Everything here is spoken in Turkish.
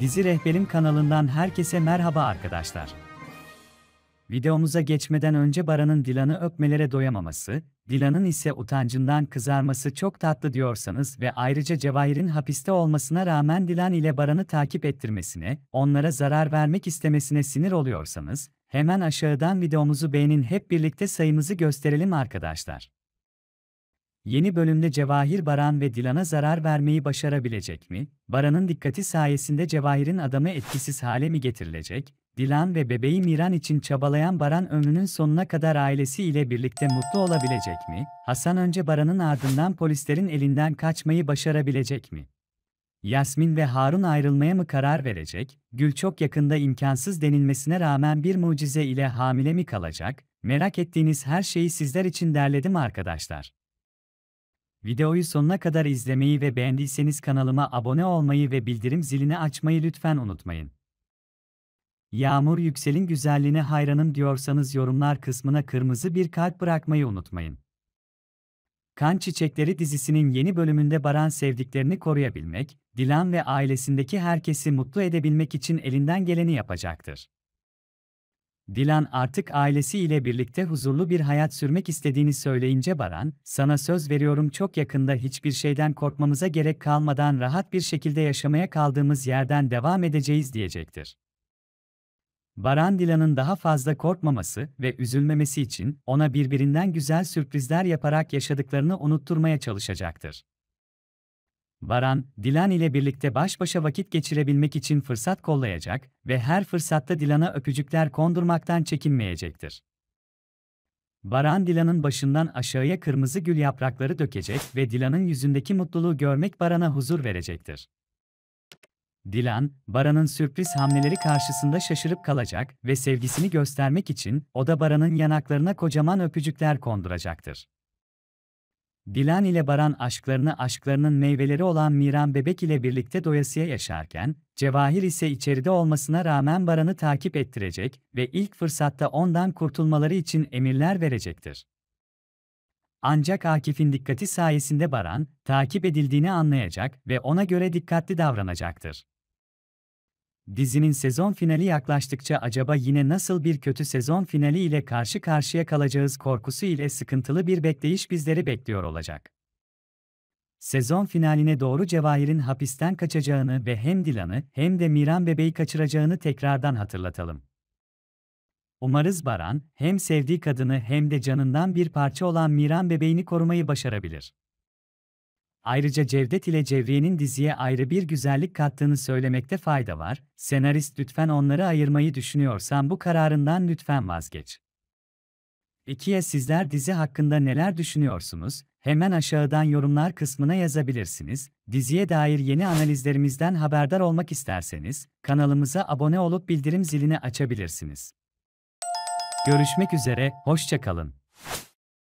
Dizi Rehberim kanalından herkese merhaba arkadaşlar. Videomuza geçmeden önce Baran'ın Dilan'ı öpmelere doyamaması, Dilan'ın ise utancından kızarması çok tatlı diyorsanız ve ayrıca Cevahir'in hapiste olmasına rağmen Dilan ile Baran'ı takip ettirmesine, onlara zarar vermek istemesine sinir oluyorsanız, hemen aşağıdan videomuzu beğenin hep birlikte sayımızı gösterelim arkadaşlar. Yeni bölümde Cevahir Baran ve Dilan'a zarar vermeyi başarabilecek mi? Baran'ın dikkati sayesinde Cevahir'in adamı etkisiz hale mi getirilecek? Dilan ve bebeği Miran için çabalayan Baran ömrünün sonuna kadar ailesi ile birlikte mutlu olabilecek mi? Hasan önce Baran'ın ardından polislerin elinden kaçmayı başarabilecek mi? Yasmin ve Harun ayrılmaya mı karar verecek? Gül çok yakında imkansız denilmesine rağmen bir mucize ile hamile mi kalacak? Merak ettiğiniz her şeyi sizler için derledim arkadaşlar. Videoyu sonuna kadar izlemeyi ve beğendiyseniz kanalıma abone olmayı ve bildirim zilini açmayı lütfen unutmayın. Yağmur Yüksel'in güzelliğine hayranım diyorsanız yorumlar kısmına kırmızı bir kalp bırakmayı unutmayın. Kan Çiçekleri dizisinin yeni bölümünde Baran sevdiklerini koruyabilmek, Dilan ve ailesindeki herkesi mutlu edebilmek için elinden geleni yapacaktır. Dilan artık ailesiyle birlikte huzurlu bir hayat sürmek istediğini söyleyince Baran, sana söz veriyorum çok yakında hiçbir şeyden korkmamıza gerek kalmadan rahat bir şekilde yaşamaya kaldığımız yerden devam edeceğiz diyecektir. Baran Dilan'ın daha fazla korkmaması ve üzülmemesi için ona birbirinden güzel sürprizler yaparak yaşadıklarını unutturmaya çalışacaktır. Baran, Dilan ile birlikte baş başa vakit geçirebilmek için fırsat kollayacak ve her fırsatta Dilan'a öpücükler kondurmaktan çekinmeyecektir. Baran Dilan'ın başından aşağıya kırmızı gül yaprakları dökecek ve Dilan'ın yüzündeki mutluluğu görmek Baran'a huzur verecektir. Dilan, Baran'ın sürpriz hamleleri karşısında şaşırıp kalacak ve sevgisini göstermek için o da Baran'ın yanaklarına kocaman öpücükler konduracaktır. Dilan ile Baran aşklarını aşklarının meyveleri olan Miran Bebek ile birlikte doyasıya yaşarken, Cevahir ise içeride olmasına rağmen Baran'ı takip ettirecek ve ilk fırsatta ondan kurtulmaları için emirler verecektir. Ancak Akif'in dikkati sayesinde Baran, takip edildiğini anlayacak ve ona göre dikkatli davranacaktır. Dizinin sezon finali yaklaştıkça acaba yine nasıl bir kötü sezon finali ile karşı karşıya kalacağız korkusu ile sıkıntılı bir bekleyiş bizleri bekliyor olacak. Sezon finaline doğru Cevahir'in hapisten kaçacağını ve hem Dilan'ı hem de Miran bebeği kaçıracağını tekrardan hatırlatalım. Umarız Baran, hem sevdiği kadını hem de canından bir parça olan Miran bebeğini korumayı başarabilir. Ayrıca Cevdet ile Cevriye'nin diziye ayrı bir güzellik kattığını söylemekte fayda var. Senarist lütfen onları ayırmayı düşünüyorsan bu kararından lütfen vazgeç. İkiye sizler dizi hakkında neler düşünüyorsunuz? Hemen aşağıdan yorumlar kısmına yazabilirsiniz. Diziye dair yeni analizlerimizden haberdar olmak isterseniz kanalımıza abone olup bildirim zilini açabilirsiniz. Görüşmek üzere, hoşçakalın.